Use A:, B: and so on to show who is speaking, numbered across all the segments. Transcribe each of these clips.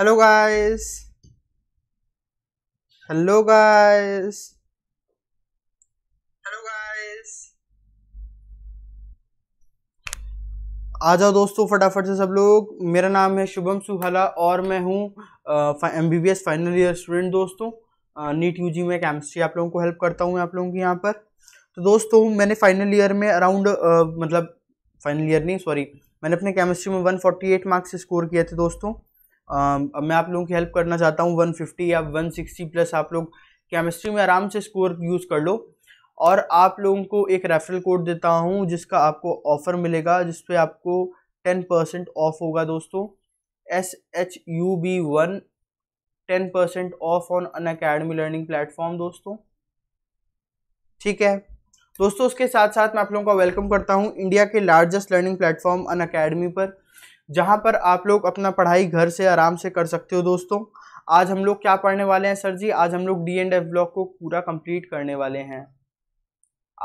A: Hello guys hello guys hello guys आ जाओ दोस्तों फटाफट से सब लोग मेरा नाम है शुभम सुहला और मैं हूँ M B B S final year student दोस्तों नीट यू जी में केमिस्ट्री आप लोगों को हेल्प करता हूँ आप लोगों की यहाँ पर तो दोस्तों मैंने फाइनल ईयर में अराउंड uh, मतलब फाइनल ईयर नहीं सॉरी मैंने अपने केमिस्ट्री में 148 मार्क्स स्कोर किए थे दोस्तों Um, अब मैं आप लोगों की हेल्प करना चाहता हूँ 150 या 160 प्लस आप लोग केमिस्ट्री में आराम से स्कोर यूज़ कर लो और आप लोगों को एक रेफरल कोड देता हूँ जिसका आपको ऑफ़र मिलेगा जिस पर आपको टेन परसेंट ऑफ होगा दोस्तों S H U B one ten percent off on Unacademy learning platform दोस्तों ठीक है दोस्तों उसके साथ साथ मैं आप लोगों का वेलकम करता हूँ इंडिया के largest learning platform Unacademy पर जहाँ पर आप लोग अपना पढ़ाई घर से आराम से कर सकते हो दोस्तों आज हम लोग क्या पढ़ने वाले हैं सर जी आज हम लोग डी एंड एफ ब्लॉक को पूरा कंप्लीट करने वाले हैं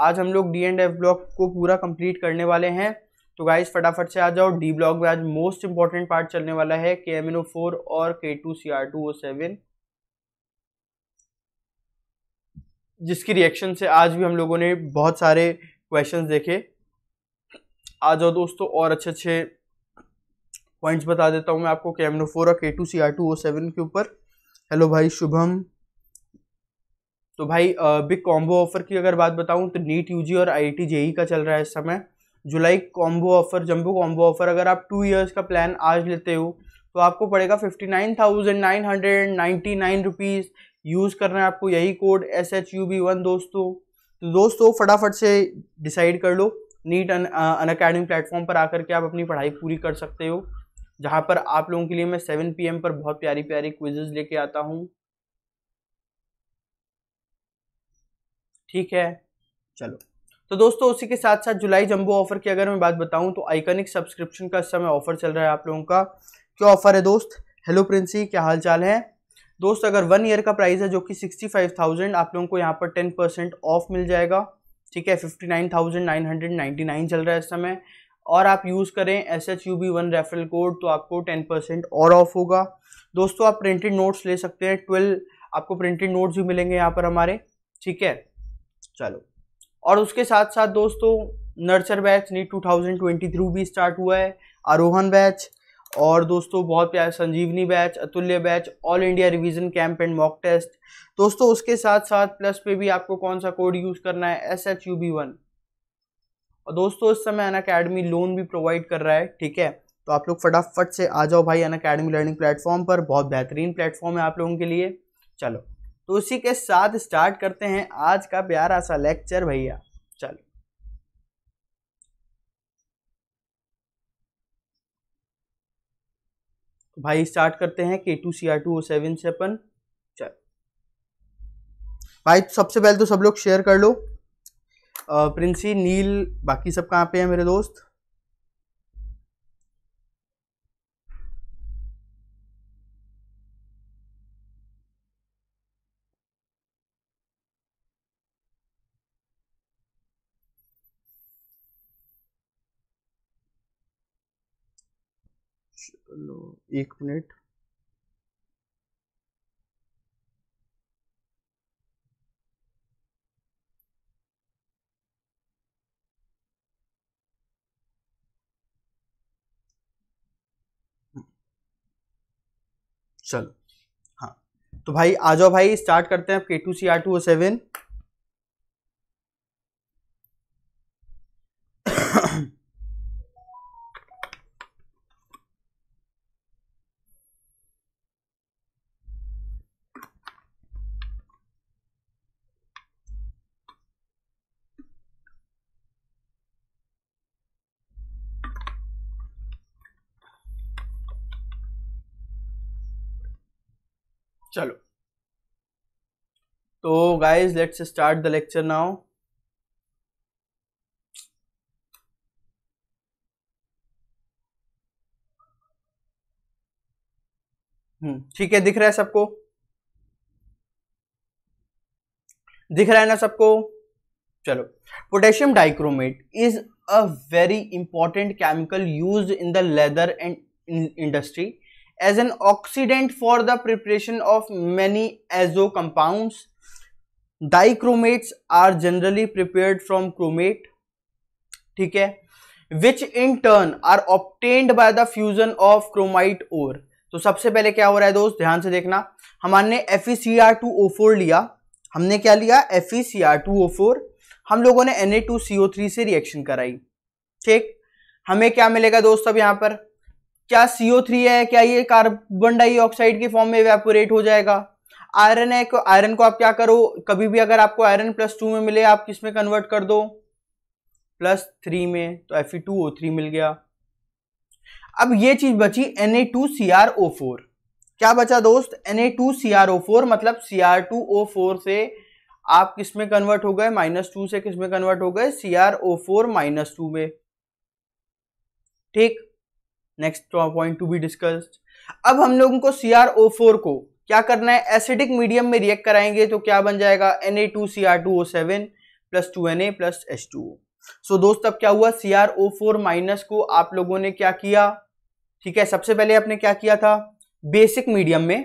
A: आज हम लोग डी एंड एफ ब्लॉक को पूरा कंप्लीट करने वाले हैं तो गाइज फटाफट से आ जाओ डी ब्लॉक में आज मोस्ट इंपॉर्टेंट पार्ट चलने वाला है के एम एन ओ फोर और K two C R two O seven जिसकी रिएक्शन से आज भी हम लोगों ने बहुत सारे क्वेश्चन देखे आ जाओ दोस्तों और अच्छे अच्छे पॉइंट्स बता देता हूँ मैं आपको कैमनोफोरा K two C R two O seven के ऊपर हेलो भाई शुभम तो भाई बिग कॉम्बो ऑफर की अगर बात बताऊँ तो नीट यू और आई टी जेई का चल रहा है इस समय जुलाई combo offer jumbo combo offer अगर आप टू ईयर्स का प्लान आज लेते हो तो आपको पड़ेगा fifty nine thousand nine hundred ninety nine rupees use करना है आपको यही code S H U B one दोस्तों तो दोस्तों फटाफट से डिसाइड कर लो नीट अन अकेडमी प्लेटफॉर्म पर आकर के आप अपनी पढ़ाई पूरी कर सकते हो जहाँ पर आप लोगों के लिए मैं सेवन पी पर बहुत प्यारी प्यारी क्विजेज लेके आता हूँ ठीक है चलो तो दोस्तों उसी के साथ साथ जुलाई जंबो ऑफर की अगर मैं बात बताऊं तो आइकनिक सब्सक्रिप्शन का इस समय ऑफर चल रहा है आप लोगों का क्या ऑफर है दोस्त हेलो प्रिंसी क्या हाल चाल है दोस्त अगर वन ईयर का प्राइस है जो कि सिक्सटी फाइव थाउजेंड आप लोगों को यहाँ पर टेन परसेंट ऑफ मिल जाएगा ठीक है fifty nine thousand nine hundred ninety nine चल रहा है इस समय और आप यूज़ करें S H U B one referral code तो आपको टेन परसेंट और ऑफ होगा दोस्तों आप प्रिंटेड नोट्स ले सकते हैं ट्वेल्व आपको प्रिंटेड नोट्स भी मिलेंगे यहाँ पर हमारे ठीक है चलो और उसके साथ साथ दोस्तों nurture batch NEET two thousand twenty three भी स्टार्ट हुआ है आरोहन बैच और दोस्तों बहुत प्यार Sanjeevani batch Atulya batch all India revision camp and mock test दोस्तों उसके साथ साथ प्लस पे भी आपको कौन सा कोड यूज़ करना है S H U B one और दोस्तों इस समय अन अकेडमी लोन भी प्रोवाइड कर रहा है ठीक है तो आप लोग फटाफट से आ जाओ भाई अन अकेडमी लर्निंग प्लेटफॉर्म पर बहुत बेहतरीन प्लेटफॉर्म है आप लोगों के लिए चलो तो उसी के साथ स्टार्ट करते हैं आज का प्यारा सा लेक्चर भैया चलो भाई स्टार्ट करते हैं K two C R two O seven से अपन चलो भाई सबसे पहले तो सब लोग शेयर कर लो प्रिंसी नील बाकी सब कहाँ पे हैं मेरे दोस्त चलो एक मिनट चलो हाँ तो भाई आ जाओ भाई स्टार्ट करते हैं K two C R two O seven चलो तो guys let's start the lecture now ठीक है दिख रहा है सबको दिख रहा है ना सबको चलो potassium dichromate is a very important chemical use in the leather and industry as an oxidant for the preparation of many azo compound dichromates are generally prepared from chromate ठीक है which in turn are obtained by the fusion of chromite ore तो सबसे पहले क्या हो रहा है दोस्त ध्यान से देखना हमारे F E C R two O four लिया हमने क्या लिया F E C R two O four हम लोगों ने N A two C O three से रिएक्शन कराई ठीक हमें क्या मिलेगा दोस्त अब यहां पर क्या सीओ थ्री है क्या ये कार्बन डाइऑक्साइड के फॉर्म में वेपोरेट हो जाएगा आयरन है आयरन को आप क्या करो कभी भी अगर आपको आयरन प्लस टू में मिले आप किस में कन्वर्ट कर दो प्लस थ्री में तो एफ टू ओ थ्री मिल गया अब ये चीज बची N A two C R O four क्या बचा दोस्त N A two C R O four मतलब C R two O four से आप किस में कन्वर्ट हो गए माइनस टू से किस में कन्वर्ट हो गए C R O four minus two में ठीक next point to be discussed अब हम लोगों को सी को क्या करना है एसिडिक मीडियम में रिएक्ट कराएंगे तो क्या बन जाएगा N A two C R two O seven plus two N A plus H two O so दोस्त अब क्या हुआ C R O four minus को आप लोगों ने क्या किया ठीक है सबसे पहले आपने क्या किया था बेसिक मीडियम में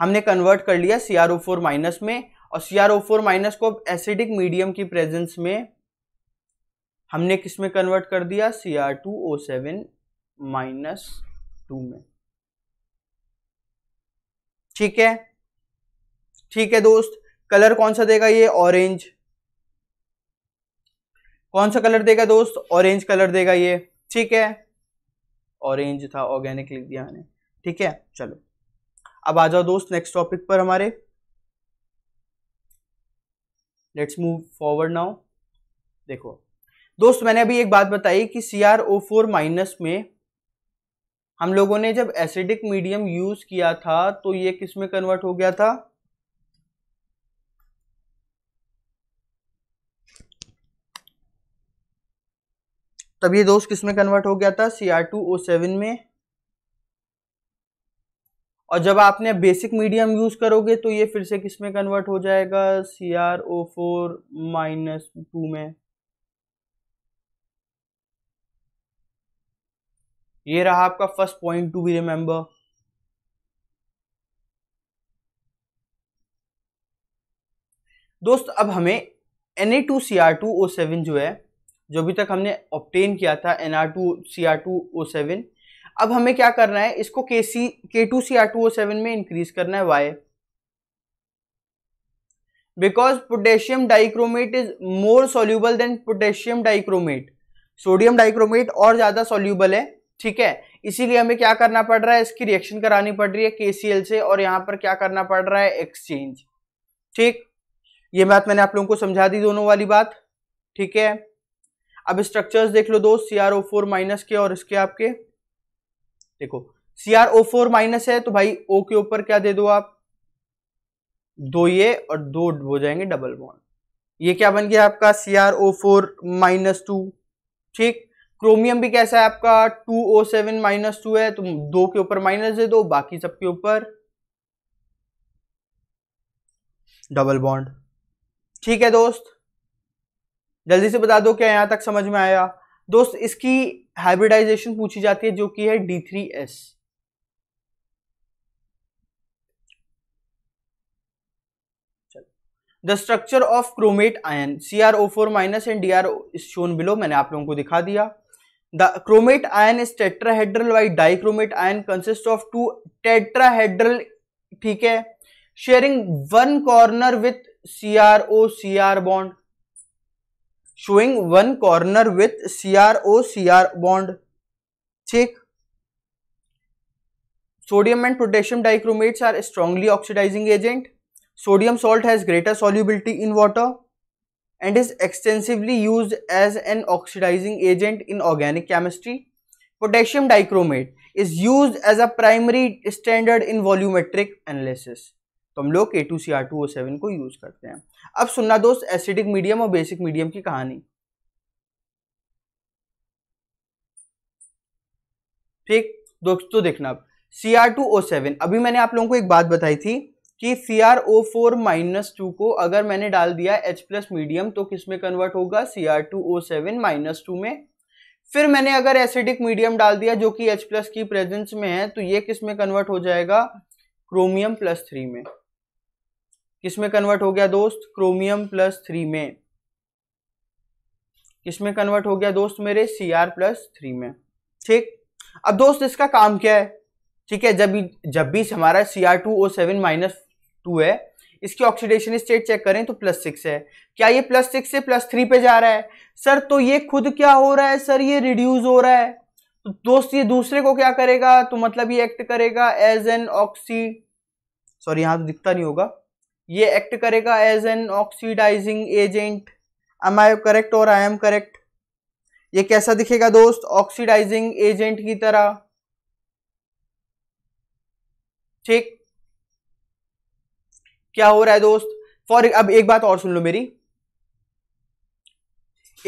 A: हमने कन्वर्ट कर लिया C R O four minus में और C R O four minus को अब एसिडिक मीडियम की प्रेजेंस में हमने किस में कन्वर्ट कर दिया C R two O seven minus two में ठीक है ठीक है दोस्त कलर कौन सा देगा ये ऑरेंज कौन सा कलर देगा दोस्त ऑरेंज कलर देगा ये ठीक है ऑरेंज था ऑर्गेनिक लिख दिया हमने ठीक है चलो अब आ जाओ दोस्त नेक्स्ट टॉपिक पर हमारे लेट्स मूव फॉरवर्ड नाउ देखो दोस्त मैंने अभी एक बात बताई कि C R O four minus में हम लोगों ने जब एसिडिक मीडियम यूज किया था तो ये किस में कन्वर्ट हो गया था तब ये दोस्त किस में कन्वर्ट हो गया था C R two O seven में और जब आपने बेसिक मीडियम यूज करोगे तो ये फिर से किस में कन्वर्ट हो जाएगा C R O four minus two में ये रहा आपका first point to be remember दोस्त अब हमें N A two C R two O seven जो है जो अभी तक हमने ऑप्टेन किया था N R two C R two O seven अब हमें क्या करना है इसको के सी K two C R two O seven में इंक्रीज करना है why because potassium dichromate is more soluble than potassium dichromate sodium dichromate और ज़्यादा सोल्यूबल है ठीक है इसीलिए हमें क्या करना पड़ रहा है इसकी रिएक्शन करानी पड़ रही है केसीएल से और यहाँ पर क्या करना पड़ रहा है एक्सचेंज ठीक ये बात मैंने आप लोगों को समझा दी दोनों वाली बात ठीक है अब स्ट्रक्चर्स देख लो दोस्त C R O four minus के और इसके आपके देखो C R O four minus है तो भाई ओ के ऊपर क्या दे दो आप दो ये और दो हो जाएंगे डबल बॉन्ड ये क्या बन गया आपका C R O four minus two ठीक क्रोमियम भी कैसा है आपका two O seven minus two है तो दो के ऊपर माइनस दे दो बाकी सबके ऊपर डबल बॉन्ड ठीक है दोस्त जल्दी से बता दो क्या यहां तक समझ में आया दोस्त इसकी हाइब्रिडाइजेशन पूछी जाती है जो कि है D three S the structure of chromate ion C R O four minus and D R shown below मैंने आप लोगों को दिखा दिया chromate ion is tetrahedral why dichromate ion consist of two tetrahedral ठीक है sharing one corner with C R O C R bond showing one corner with C R O C R bond ठीक sodium and potassium dichromates are strongly oxidising agent sodium salt has greater solubility in water and is extensively use as an oxidising agent in organic chemistry potassium dichromate is use as a primary standard in volumetric analysis तो हम लोग A two C R two O seven को use करते हैं अब सुनना दोस्त acidic medium और बेसिक मीडियम की कहानी ठीक दोस्तों देखना अब C R two O seven अभी मैंने आप लोगों को एक बात बताई थी कि C R O four minus two को अगर मैंने डाल दिया H प्लस मीडियम तो किस में कन्वर्ट होगा C R two O seven minus two में फिर मैंने अगर एसिडिक मीडियम डाल दिया जो कि एच प्लस की प्रेजेंस में है तो ये किस में कन्वर्ट हो जाएगा क्रोमियम प्लस थ्री में किस में कन्वर्ट हो गया दोस्त क्रोमियम प्लस थ्री में किस में कन्वर्ट हो गया दोस्त मेरे सी आर प्लस थ्री में ठीक अब दोस्त इसका काम क्या है ठीक है जब जब भी हमारा C R two O seven minus two है इसकी ऑक्सीडेशन स्टेट चेक करें तो प्लस सिक्स है क्या ये प्लस सिक्स से प्लस थ्री पे जा रहा है सर तो ये खुद क्या हो रहा है सर ये रिड्यूस हो रहा है तो दोस्त ये दूसरे को क्या करेगा तो मतलब ये एक्ट करेगा एज एन ऑक्सी सॉरी यहां तो दिखता नहीं होगा ये एक्ट करेगा as an oxidising agent am I correct और आई एम करेक्ट ये कैसा दिखेगा दोस्त ऑक्सीडाइजिंग एजेंट की तरह ठीक क्या हो रहा है दोस्त फॉर अब एक बात और सुन लो मेरी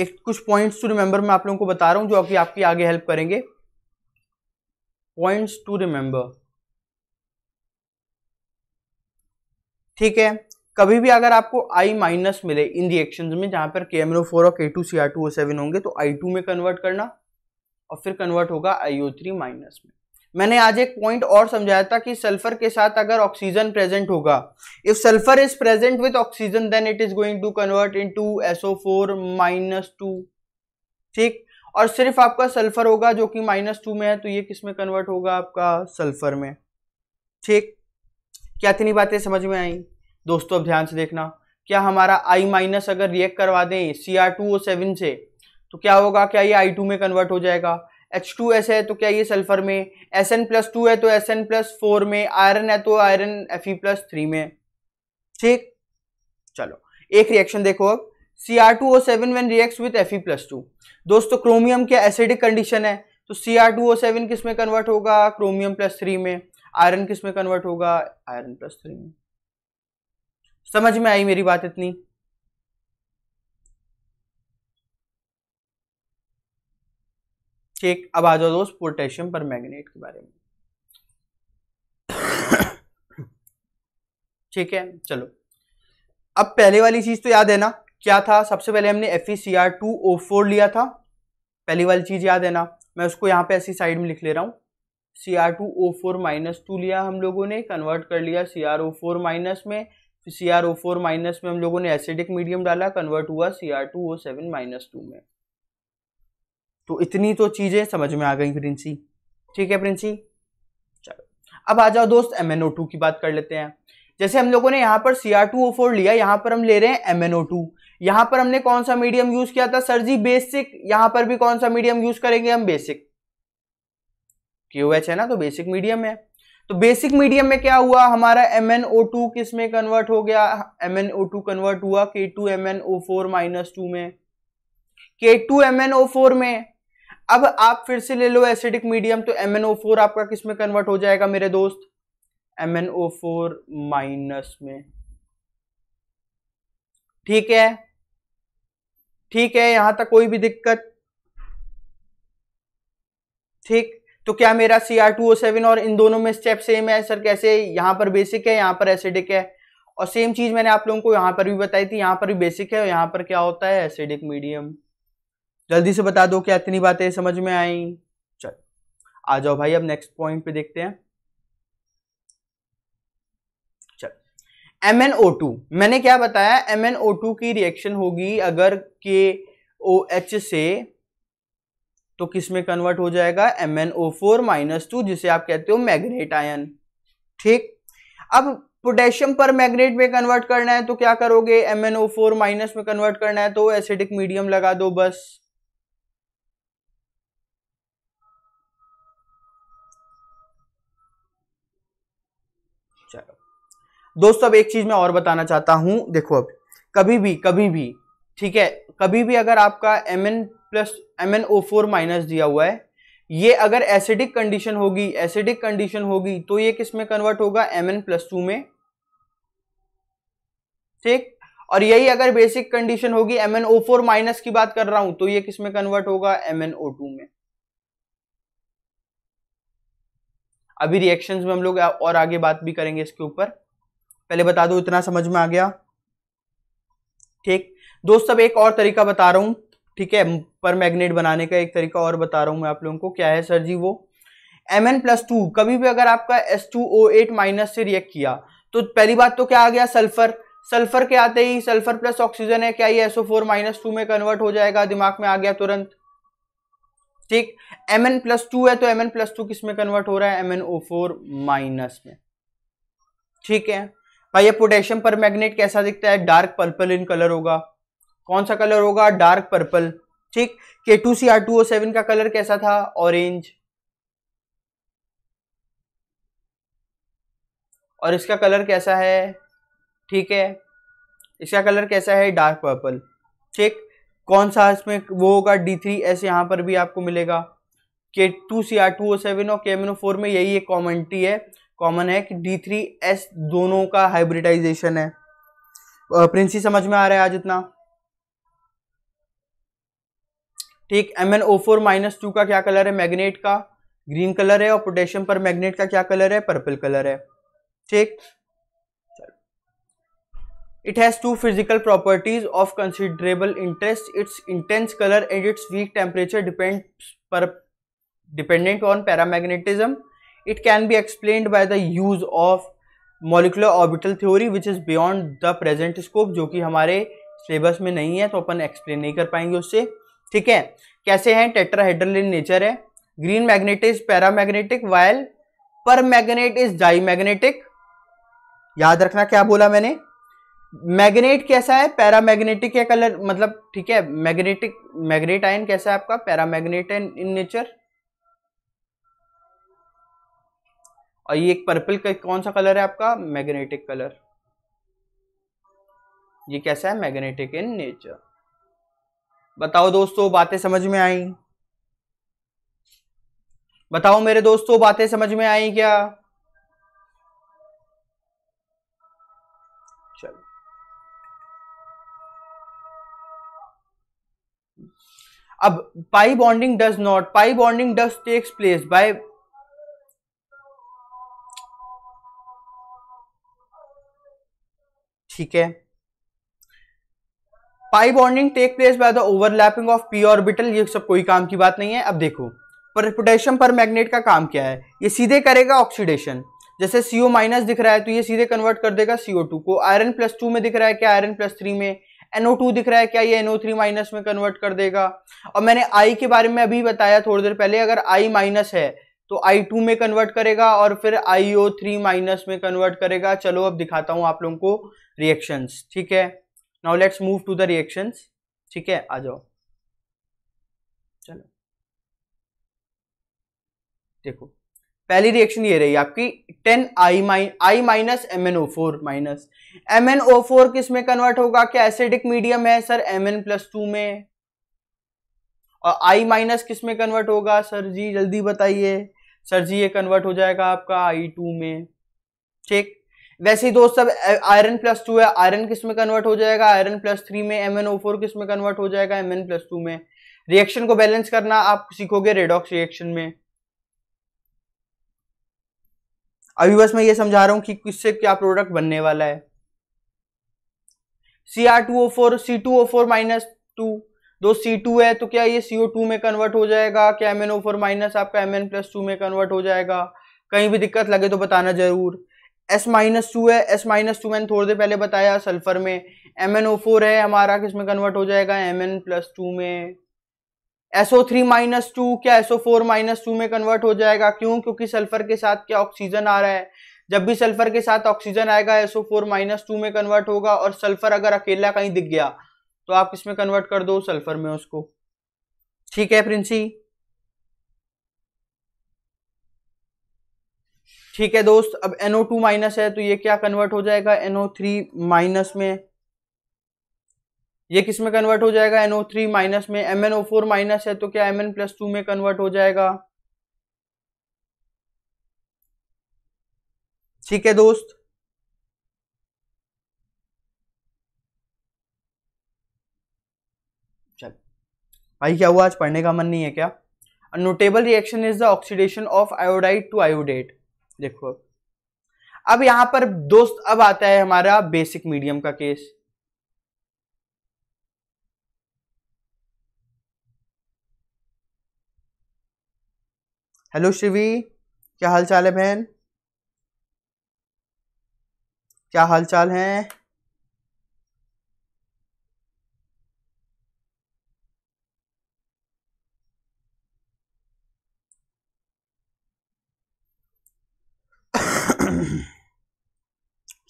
A: एक कुछ पॉइंट्स टू रिमेंबर मैं आप लोगों को बता रहा हूं जो अभी आपकी आगे हेल्प करेंगे पॉइंट्स टू रिमेंबर ठीक है कभी भी अगर आपको आई माइनस मिले इन रिएक्शन में जहां पर के एमरो फोर और K two C R two O seven होंगे तो आई टू में कन्वर्ट करना और फिर कन्वर्ट होगा आई ओ थ्री माइनस में मैंने आज एक पॉइंट और समझाया था कि सल्फर के साथ अगर ऑक्सीजन प्रेजेंट होगा if sulphur is present with oxygen then it is going to convert in to SO four minus two ठीक और सिर्फ आपका सल्फर होगा जो कि माइनस टू में है तो ये किस में कन्वर्ट होगा आपका सल्फर में ठीक क्या इतनी बातें समझ में आई दोस्तों अब ध्यान से देखना क्या हमारा आई माइनस अगर रिएक्ट करवा दें C R two O seven से तो क्या होगा क्या ये आई टू में कन्वर्ट हो जाएगा एच टू एस है तो क्या ये सल्फर में एस एन प्लस टू है तो एस एन प्लस फोर में आयरन है तो iron F E plus three में ठीक चलो एक रिएक्शन देखो अब C R two O seven when react with F E plus two दोस्तों क्रोमियम क्या एसिडिक कंडीशन है तो C R two O seven किस में कन्वर्ट होगा क्रोमियम प्लस थ्री में आयरन किस में कन्वर्ट होगा आयरन प्लस थ्री में समझ में आई मेरी बात इतनी ठीक अब आ जाओ दोस्त पोटेशियम पर मैग्नेट के बारे में ठीक है चलो अब पहले वाली चीज तो याद है ना क्या था सबसे पहले हमने F E C R two O four लिया था पहली वाली चीज याद है ना मैं उसको यहाँ पे ऐसी साइड में लिख ले रहा हूँ C R two O four minus two लिया हम लोगों ने कन्वर्ट कर लिया C R O four minus में C R O four minus में हम लोगों ने एसिडिक मीडियम डाला कन्वर्ट हुआ C R two O seven minus two में तो इतनी तो चीज़ें समझ में आ गई प्रिंसी ठीक है प्रिंसी चलो अब आ जाओ दोस्त एम की बात कर लेते हैं जैसे हम लोगों ने यहाँ पर सी लिया यहाँ पर हम ले रहे हैं एम यहाँ पर हमने कौन सा मीडियम यूज किया था सर जी बेसिक यहाँ पर भी कौन सा मीडियम यूज करेंगे हम बेसिक क्यू है ना तो बेसिक मीडियम है तो बेसिक मीडियम में क्या हुआ हमारा एम एन ओ टू किस में कन्वर्ट हो गया M N O two convert हुआ K two M N O four minus two में K two M N O four में अब आप फिर से ले लो एसिडिक मीडियम तो एम आपका किस में कन्वर्ट हो जाएगा मेरे दोस्त एम माइनस में ठीक है ठीक है यहां तक कोई भी दिक्कत ठीक तो क्या मेरा C R two O seven और इन दोनों में स्टेप सेम है सर कैसे यहां पर बेसिक है यहां पर एसिडिक है और सेम चीज़ मैंने आप लोगों को यहां पर भी बताई थी यहां पर भी बेसिक है और यहां पर क्या होता है एसिडिक मीडियम जल्दी से बता दो क्या इतनी बातें समझ में आई चल आ जाओ भाई अब नेक्स्ट पॉइंट पे देखते हैं चल एम एन ओ टू मैंने क्या बताया एम एन ओ टू की रिएक्शन होगी अगर के ओ एच से तो किस में कन्वर्ट हो जाएगा M N O four minus two जिसे आप कहते हो मैग्नेट आयन ठीक अब पोटेशियम पर मैग्नेट में कन्वर्ट करना है तो क्या करोगे M N O four minus में कन्वर्ट करना है तो एसिडिक मीडियम लगा दो बस चलो दोस्तों अब एक चीज मैं और बताना चाहता हूं देखो अब कभी भी कभी भी ठीक है कभी भी अगर आपका M N plus M N O four minus दिया हुआ है ये अगर एसिडिक कंडीशन होगी एसिडिक कंडीशन होगी तो ये किस में कन्वर्ट होगा एम एन प्लस टू में ठीक और यही अगर बेसिक कंडीशन होगी M N O four minus की बात कर रहा हूं तो ये किस में कन्वर्ट होगा एम एन ओ टू में अभी रिएक्शंस में हम लोग और आगे बात भी करेंगे इसके ऊपर पहले बता दो इतना समझ में आ गया ठीक दोस्त अब एक और तरीका बता रहा हूँ ठीक है पर मैग्नेट बनाने का एक तरीका और बता रहा हूँ मैं आप लोगों को क्या है सर जी वो एम एन प्लस टू कभी भी अगर आपका S two O eight minus से रिएक्ट किया तो पहली बात तो क्या आ गया सल्फर सल्फर के आते ही सल्फर प्लस ऑक्सीजन है क्या ये एसओ फोर माइनस टू में कन्वर्ट हो जाएगा दिमाग में आ गया तुरंत ठीक एम एन प्लस टू है तो एम एन प्लस टू किस में कन्वर्ट हो रहा है M N O four minus में ठीक है भाई ये पोटेशियम पर मैग्नेट कैसा दिखता है डार्क पर्पल इन कलर होगा कौन सा कलर होगा डार्क पर्पल ठीक K two C R two O seven का कलर कैसा था ऑरेंज और इसका कलर कैसा है ठीक है इसका कलर कैसा है डार्क पर्पल ठीक कौन सा इसमें वो होगा डी थ्री एस यहाँ पर भी आपको मिलेगा K two C R two O seven और ओ फोर में यही एक टी है कॉमन है कि डी थ्री एस दोनों का हाइब्रिडाइजेशन है प्रिंसी समझ में आ रहा है आज इतना ठीक M N O four minus two का क्या कलर है मैग्नेट का ग्रीन कलर है और पोटेशियम पर मैग्नेट का क्या कलर है पर्पल कलर है ठीक it has two physical properties of considerable interest its intense colour and its weak temperature depend पर dependent on paramagnetism it can be explain by the use of molecular orbital theory which is beyond the present scope जो कि हमारे syllabus में नहीं है तो अपन explain नहीं कर पाएंगे उससे ठीक है कैसे हैं टेट्राहेड्रल इन नेचर है green magnet is para magnetic while per magnet is dia magnetic याद रखना क्या बोला मैंने मैग्नेट कैसा है मैग्नेटिक या कलर मतलब ठीक है मैग्नेटिक मैग्नेट आयन कैसा है आपका पैरा मैग्नेट इन नेचर और ये एक पर्पल का कौन सा कलर है आपका मैग्नेटिक कलर ये कैसा है मैग्नेटिक इन नेचर बताओ दोस्तों बातें समझ में आई बताओ मेरे दोस्तों बातें समझ में आई क्या अब pi bonding does not pi bonding does takes place by ठीक है pi bonding take place by the overlapping of P orbital ये सब कोई काम की बात नहीं है अब देखो पर पोटेशियम पर मैग्नेट का काम क्या है ये सीधे करेगा ऑक्सीडेशन जैसे CO माइनस दिख रहा है तो ये सीधे कन्वर्ट कर देगा CO2 को आयरन प्लस टू में दिख रहा है क्या आयरन प्लस थ्री में टू दिख रहा है क्या ये थ्री माइनस में कन्वर्ट कर देगा और मैंने आई के बारे में अभी बताया थोड़ी देर पहले अगर आई माइनस है तो आई टू में कन्वर्ट करेगा और फिर थ्री माइनस में कन्वर्ट करेगा चलो अब दिखाता हूँ आप लोगों को रिएक्शंस ठीक है now let's move to the reactions ठीक है आ जाओ चलो देखो पहली रिएक्शन ये रही आपकी ten I mine I minus M N O four minus M N O four किस में कन्वर्ट होगा क्या एसिडिक मीडियम है sir M N plus two में और आई माइनस किस में कन्वर्ट होगा सर जी जल्दी बताइए सर जी ये कन्वर्ट हो जाएगा आपका आई टू में ठीक वैसे ही दोस्त सब आयरन प्लस टू है आयरन किस में कन्वर्ट हो जाएगा आयरन प्लस थ्री में एम एन ओ फोर किस में कन्वर्ट हो जाएगा एम एन प्लस टू में रिएक्शन को बैलेंस करना आप सीखोगे रेडॉक्स रिएक्शन में अभी बस मैं ये समझा रहा हूँ कि किससे क्या प्रोडक्ट बनने वाला है C R two O four C two O four minus two दो सी टू है तो क्या ये सी ओ टू में कन्वर्ट हो जाएगा क्या M N O four minus आपका एम एन प्लस टू में कन्वर्ट हो जाएगा कहीं भी दिक्कत लगे तो बताना जरूर एस माइनस टू है एस माइनस टू मैंने थोड़ी देर पहले बताया सल्फर में एम एन ओ फोर है हमारा किस में कन्वर्ट हो जाएगा एम एन प्लस टू में एसओ थ्री माइनस टू क्या एसओ फोर माइनस टू में कन्वर्ट हो जाएगा क्यों क्योंकि सल्फर के साथ क्या ऑक्सीजन आ रहा है जब भी सल्फर के साथ ऑक्सीजन आएगा एसओ फोर माइनस टू में कन्वर्ट होगा और सल्फर अगर अकेला कहीं दिख गया तो आप इसमें कन्वर्ट कर दो सल्फर में उसको ठीक है प्रिंसी ठीक है दोस्त अब एनओ टू माइनस है तो ये क्या कन्वर्ट हो जाएगा एनओ थ्री माइनस में ये किस में कन्वर्ट हो जाएगा एनओ थ्री माइनस में M N O four minus है तो क्या एम एन प्लस टू में कन्वर्ट हो जाएगा ठीक है दोस्त चल भाई क्या हुआ आज पढ़ने का मन नहीं है क्या notable reaction is the oxidation of iodide to iodate देखो अब यहां पर दोस्त अब आता है हमारा बेसिक मीडियम का केस हेलो शिवी क्या हाल चाल है बहन क्या हाल चाल है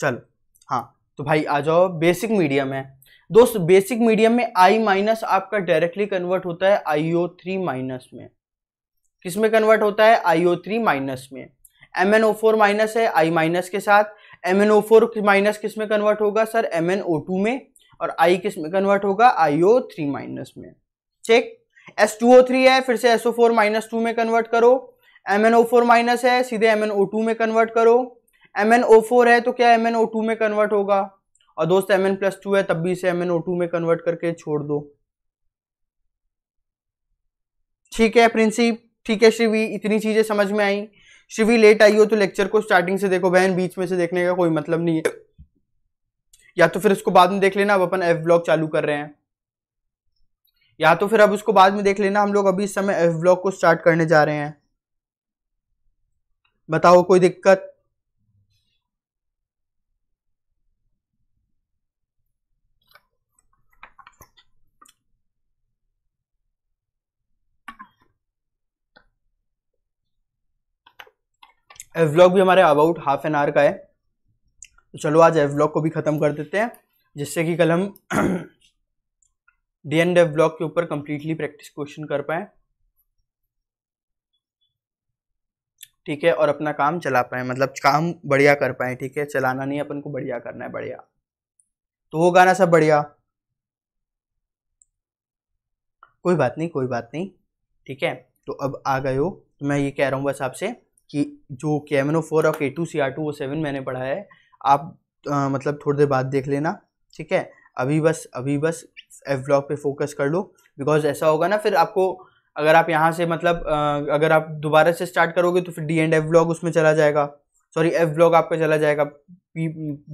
A: चलो हाँ तो भाई आ जाओ बेसिक मीडियम है दोस्त बेसिक मीडियम में आई माइनस आपका डायरेक्टली कन्वर्ट होता है आईओ थ्री माइनस में किस में कन्वर्ट होता है आईओ थ्री माइनस में M N O four minus है आई माइनस के साथ M N O four minus किस में कन्वर्ट होगा sir M N O two में और आई किस में कन्वर्ट होगा आईओ थ्री माइनस में ठीक एस टू ओ थ्री है फिर से S O four minus two में कन्वर्ट करो M N O four minus है सीधे एम एन ओ टू में कन्वर्ट करो एम एन ओ फोर है तो क्या एम एन ओ टू में कन्वर्ट होगा और दोस्त एम एन प्लस टू है तब भी इसे एम एन ओ टू में कन्वर्ट करके छोड़ दो ठीक है प्रिंसिप ठीक है शिवी इतनी चीज़ें समझ में आई शिवी लेट आई हो तो लेक्चर को स्टार्टिंग से देखो बहन बीच में से देखने का कोई मतलब नहीं है या तो फिर उसको बाद में देख लेना अब अपन एफ ब्लॉग चालू कर रहे हैं या तो फिर अब उसको बाद में देख लेना हम लोग अभी इस समय एफ ब्लॉग को स्टार्ट करने जा रहे हैं बताओ कोई दिक्कत एफ ब्लॉग भी हमारे अबाउट हाफ एन आवर का है तो चलो आज एफ ब्लॉग को भी ख़त्म कर देते हैं जिससे कि कल हम डी एंड एफ ब्लॉग के ऊपर कंप्लीटली प्रैक्टिस क्वेश्चन कर पाए ठीक है और अपना काम चला पाए मतलब काम बढ़िया कर पाए ठीक है चलाना नहीं अपन को बढ़िया करना है बढ़िया तो वो गाना सब बढ़िया कोई बात नहीं कोई बात नहीं ठीक है तो अब आ गए हो तो मैं ये कह रहा हूँ बस आपसे कि जो कैमनो फोर और K two C R two O seven मैंने पढ़ा है आप आ, मतलब थोड़ी देर बाद देख लेना ठीक है अभी बस अभी बस एफ ब्लॉक पे फोकस कर लो बिकॉज ऐसा होगा ना फिर आपको अगर आप यहाँ से मतलब आ, अगर आप दोबारा से स्टार्ट करोगे तो फिर डी एंड एफ ब्लॉग उसमें चला जाएगा सॉरी एफ ब्लॉग आपका चला जाएगा पी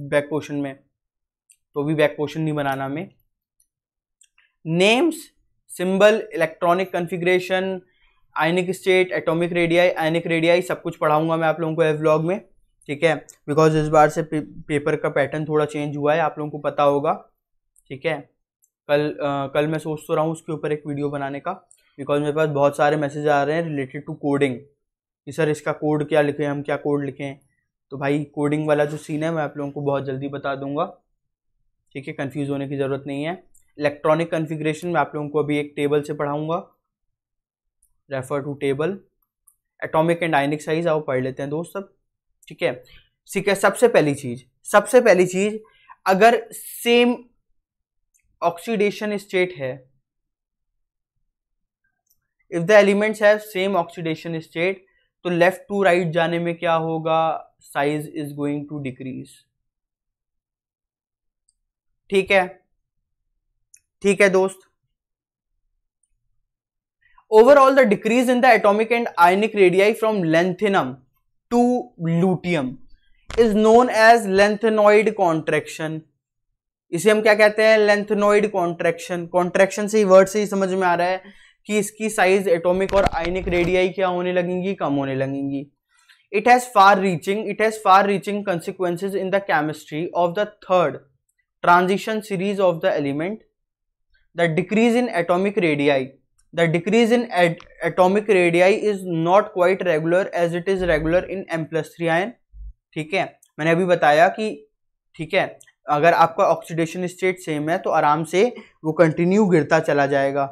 A: बैक पोर्शन में तो भी बैक पोर्शन नहीं बनाना हमें names symbol electronic configuration ionic state atomic radii ionic radii सब कुछ पढ़ाऊंगा मैं आप लोगों को व्लॉग में ठीक है बिकॉज इस बार से पेपर का पैटर्न थोड़ा चेंज हुआ है आप लोगों को पता होगा ठीक है कल आ, कल मैं सोच तो रहा हूँ उसके ऊपर एक वीडियो बनाने का बिकॉज मेरे पास बहुत सारे मैसेज आ रहे हैं रिलेटेड टू कोडिंग कि सर इसका कोड क्या लिखें हम क्या कोड लिखें तो भाई कोडिंग वाला जो सीन है मैं आप लोगों को बहुत जल्दी बता दूंगा ठीक है कन्फ्यूज़ होने की ज़रूरत नहीं है इलेक्ट्रॉनिक कन्फिग्रेशन मैं आप लोगों को अभी एक टेबल से पढ़ाऊँगा refer to table atomic and ionic size आओ पढ़ लेते हैं दोस्त सब ठीक है ठीक है सबसे पहली चीज सबसे पहली चीज अगर सेम ऑक्सीडेशन स्टेट है if the elements have same oxidation state तो लेफ्ट टू राइट जाने में क्या होगा size is going to decrease ठीक है ठीक है दोस्त overall the decrease in the atomic and ionic radii from lanthanum to lutetium is known as lanthanoid contraction इसे हम क्या कहते हैं लेंथेनॉइड कॉन्ट्रेक्शन कॉन्ट्रेक्शन से ही वर्ड से ही समझ में आ रहा है कि इसकी साइज एटॉमिक और आयनिक रेडियाई क्या होने लगेंगी कम होने लगेंगी it has far reaching it has far reaching consequence in the chemistry of the third transition series of the element the decrease in atomic radii the decrease in atomic radii is not quite regular as it is regular in M plus three ion ठीक है मैंने अभी बताया कि ठीक है अगर आपका ऑक्सीडेशन स्टेट सेम है तो आराम से वो कंटिन्यू गिरता चला जाएगा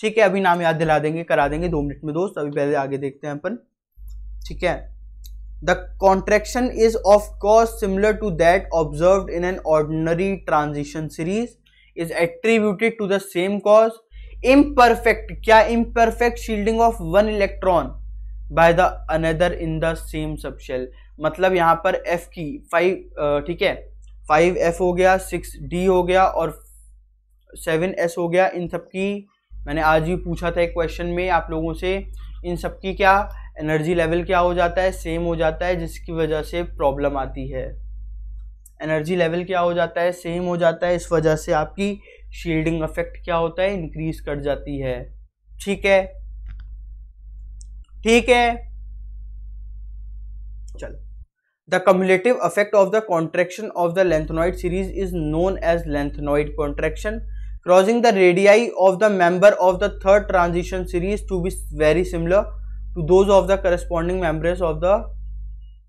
A: ठीक है अभी नाम याद दिला देंगे करा देंगे दो मिनट में दोस्त अभी पहले आगे देखते हैं अपन ठीक है the contraction is of course similar to that observe in an ordinary transition series is attributed to the same cause imperfect क्या imperfect shielding of one electron by the another in the same subshell मतलब यहाँ पर F की five ठीक है five F हो गया six D हो गया और सेवन एस हो गया इन सब की मैंने आज ही पूछा था एक क्वेश्चन में आप लोगों से इन सब की क्या एनर्जी लेवल क्या हो जाता है सेम हो जाता है जिसकी वजह से प्रॉब्लम आती है एनर्जी लेवल क्या हो जाता है सेम हो जाता है इस वजह से आपकी शील्डिंग इफेक्ट क्या होता है इंक्रीज कर जाती है ठीक है ठीक है चल the cumulative effect of the contraction of the lanthanoid series is known as lanthanoid contraction crossing the radii of the member of the third transition series to be very similar to those of the corresponding members of the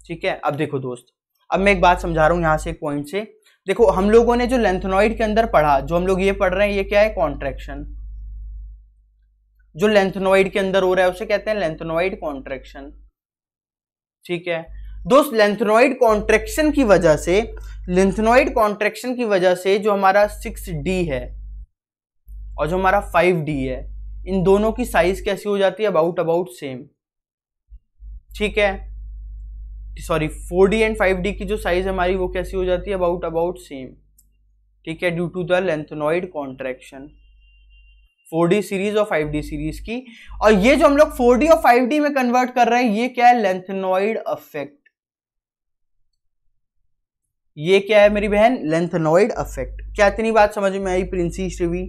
A: ठीक है अब देखो दोस्त अब मैं एक बात समझा रहा हूँ यहाँ से एक पॉइंट से देखो हम लोगों ने जो लेंथनॉइड के अंदर पढ़ा जो हम लोग ये पढ़ रहे हैं ये क्या है कॉन्ट्रेक्शन जो लेंथनॉइड के अंदर हो रहा है उसे कहते हैं लेंथनॉइड कॉन्ट्रेक्शन ठीक है दोस्त लेंथनॉइड कॉन्ट्रेक्शन की वजह से लेंथनॉइड कॉन्ट्रेक्शन की वजह से जो हमारा सिक्स डी है और जो हमारा फाइव डी है इन दोनों की साइज कैसी हो जाती है अबाउट अबाउट सेम ठीक है sorry four D and five D की जो साइज हमारी वो कैसी हो जाती है अबाउट अबाउट सेम ठीक है due to the lanthanoid contraction 4D series और 5D सीरीज की और ये जो हम लोग 4D और 5D में कन्वर्ट कर रहे हैं ये क्या है लेंथनॉइड अफेक्ट ये क्या है मेरी बहन लेंथनॉइड अफेक्ट क्या इतनी बात समझ में आई प्रिंसी श्रीवी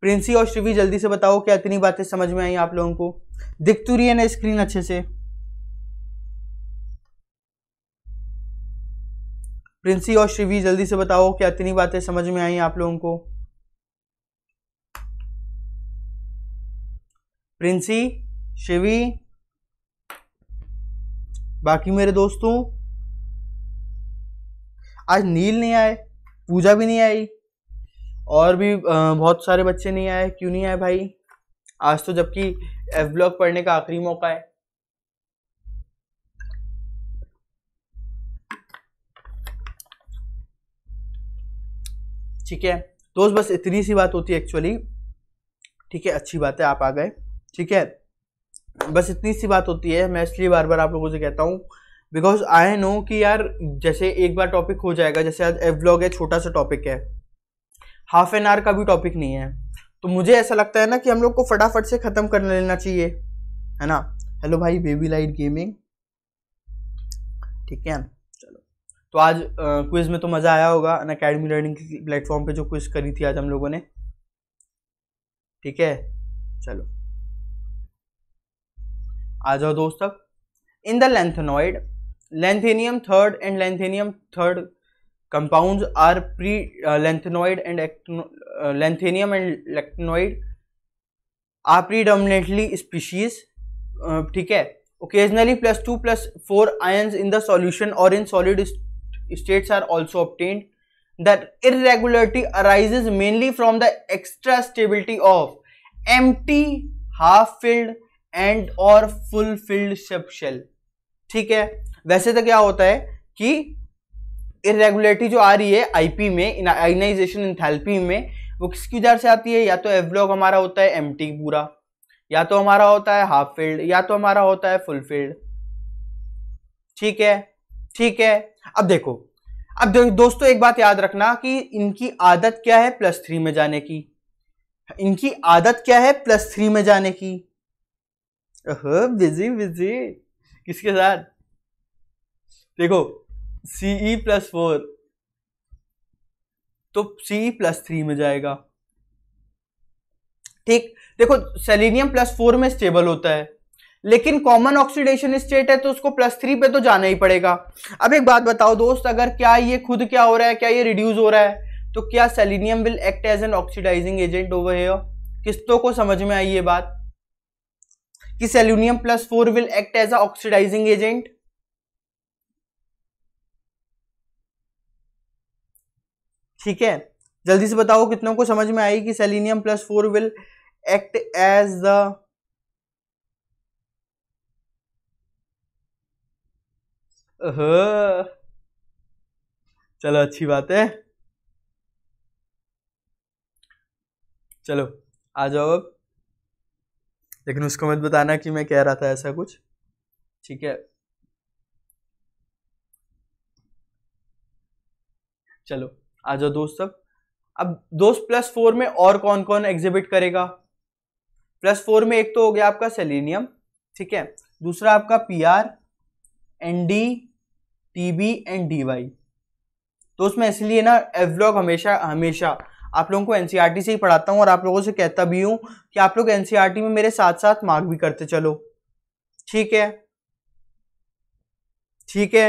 A: प्रिंसी और श्रीवी जल्दी से बताओ क्या इतनी बातें समझ में आई आप लोगों को दिख तो रही है ना स्क्रीन अच्छे से प्रिंसी और श्रीवी जल्दी से बताओ क्या इतनी बातें समझ में आई आप लोगों को प्रिंसी शिवी बाकी मेरे दोस्तों आज नील नहीं आए पूजा भी नहीं आई और भी बहुत सारे बच्चे नहीं आए क्यों नहीं आए भाई आज तो जबकि एफ ब्लॉग पढ़ने का आखिरी मौका है ठीक है दोस्त तो बस इतनी सी बात होती है एक्चुअली ठीक है अच्छी बात है आप आ गए ठीक है बस इतनी सी बात होती है मैं इसलिए बार बार आप लोगों से कहता हूँ बिकॉज आई नो कि यार जैसे एक बार टॉपिक हो जाएगा जैसे आज एवलॉग है छोटा सा टॉपिक है हाफ एन आवर का भी टॉपिक नहीं है तो मुझे ऐसा लगता है ना कि हम लोग को फटाफट से ख़त्म कर लेना चाहिए है ना हेलो भाई बेबी लाइट गेमिंग ठीक है तो आज क्विज़ में तो मज़ा आया होगा अन अकेडमी लर्निंग की प्लेटफॉर्म पे जो क्विज़ करी थी आज हम लोगों ने ठीक है चलो आ जाओ दोस्त अब in the lanthanoid lanthanum third and lanthanum third compounds are pre lanthanoid and lanthanum and lanthanoid are predominantly species ठीक है occasionally plus two plus four ions in the solution और in solid states are also obtained. The irregularity arises mainly from the extra stability of empty, half-filled and or full-filled subshell. ठीक है वैसे तो क्या होता है कि इरेगुलरिटी जो आ रही है आईपी में आइनाइजेशन इंथैल्पी में वो किसकी वजह से आती है या तो एवलॉग हमारा होता है एम पूरा या तो हमारा होता है हाफ फील्ड या तो हमारा होता है फुल फील्ड ठीक है ठीक है अब देखो अब दोस्तों एक बात याद रखना कि इनकी आदत क्या है प्लस थ्री में जाने की इनकी आदत क्या है प्लस थ्री में जाने की बिजी बिजी किसके साथ देखो सीई प्लस फोर तो सीई प्लस थ्री में जाएगा ठीक देखो सेलिनियम प्लस फोर में स्टेबल होता है लेकिन कॉमन ऑक्सीडेशन स्टेट है तो उसको प्लस थ्री पे तो जाना ही पड़ेगा अब एक बात बताओ दोस्त अगर क्या ये खुद क्या हो रहा है क्या ये रिड्यूस हो रहा है तो क्या selenium will act as an oxidising agent over here किस्तों को समझ में आई ये बात कि selenium plus four will act as oxidising agent ठीक है जल्दी से बताओ कितनों को समझ में आई कि selenium plus four will act as the ओहो चलो अच्छी बात है चलो आ जाओ अब लेकिन उसको मत बताना कि मैं कह रहा था ऐसा कुछ ठीक है चलो आ जाओ दोस्त अब अब दोस्त प्लस फोर में और कौन कौन एग्जिबिट करेगा प्लस फोर में एक तो हो गया आपका सेलेनियम ठीक है दूसरा आपका P R T B and D Y तो उसमें इसलिए ना एवलॉग हमेशा हमेशा आप लोगों को टी e से ही पढ़ाता हूँ और आप लोगों से कहता भी हूँ कि आप लोग एन e में मेरे साथ साथ मार्क भी करते चलो ठीक है ठीक है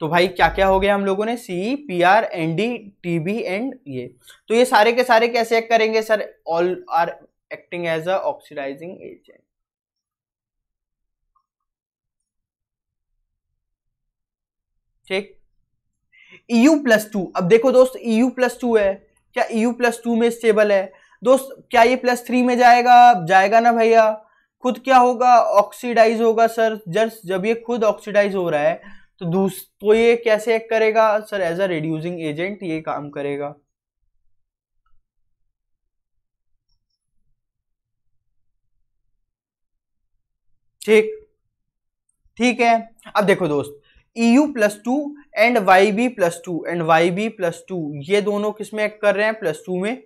A: तो भाई क्या क्या हो गया हम लोगों ने C P R N D T B and ये तो ये सारे के सारे कैसे करेंगे sir all are acting as a oxidising agent ठीक यू प्लस टू अब देखो दोस्त यू प्लस टू है क्या यू प्लस टू में स्टेबल है दोस्त क्या ये प्लस थ्री में जाएगा जाएगा ना भैया खुद क्या होगा ऑक्सीडाइज होगा सर जस्ट जब ये खुद ऑक्सीडाइज हो रहा है तो दूस तो ये कैसे एक करेगा sir as a reducing agent ये काम करेगा ठीक ठीक है अब देखो दोस्त E U plus two and Y B plus two and Y B plus two ये दोनों किस में एक्ट कर रहे हैं प्लस टू में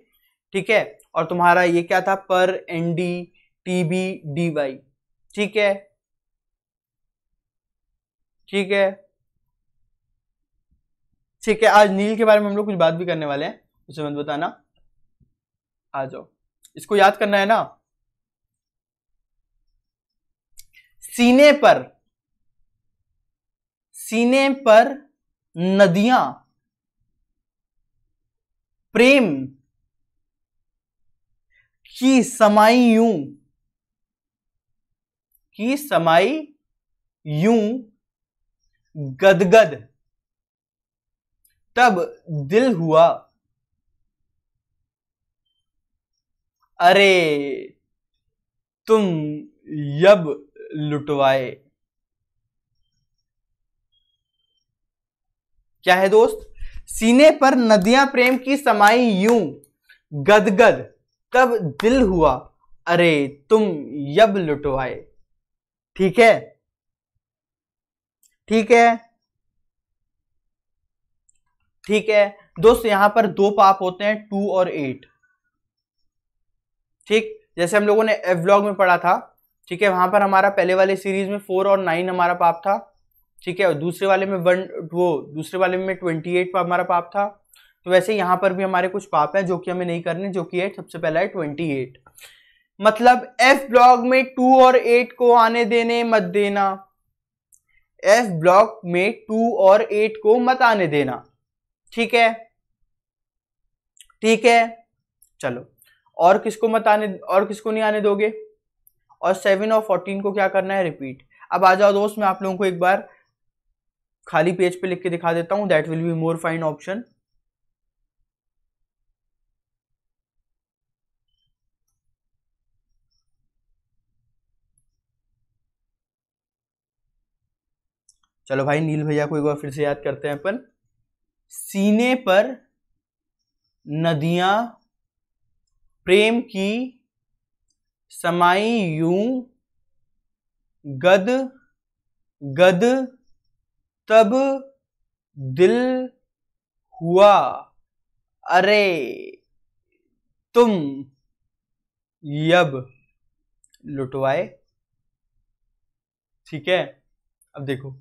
A: ठीक है और तुम्हारा ये क्या था पर N D T B D Y ठीक है ठीक है ठीक है आज नील के बारे में हम लोग कुछ बात भी करने वाले हैं उसे मत बताना आ जाओ इसको याद करना है ना सीने पर सीने पर नदियां प्रेम की समाई यूं की समाई यूं गदगद तब दिल हुआ अरे तुम यब लुटवाए क्या है दोस्त सीने पर नदियां प्रेम की समाई यूं गदगद तब दिल हुआ अरे तुम यब लुटवाए ठीक है ठीक है ठीक है दोस्त यहां पर दो पाप होते हैं टू और एट ठीक जैसे हम लोगों ने एफ ब्लॉग में पढ़ा था ठीक है वहां पर हमारा पहले वाले सीरीज में फोर और नाइन हमारा पाप था ठीक है और दूसरे वाले में वन वो दूसरे वाले में ट्वेंटी एट हमारा पाप था तो वैसे यहाँ पर भी हमारे कुछ पाप हैं जो कि हमें नहीं करने जो कि एट सबसे पहला है ट्वेंटी एट मतलब एफ ब्लॉक में टू और एट को आने देने मत देना एफ ब्लॉक में टू और एट को मत आने देना ठीक है ठीक है चलो और किसको मत आने और किसको नहीं आने दोगे और सेवन और फोर्टीन को क्या करना है रिपीट अब आ जाओ दोस्त मैं आप लोगों को एक बार खाली पेज पे लिख के दिखा देता हूं that will be more fine option चलो भाई नील भैया को एक बार फिर से याद करते हैं अपन सीने पर नदियां प्रेम की समाई यूं गद गद तब दिल हुआ अरे तुम यब लुटवाए ठीक है अब देखो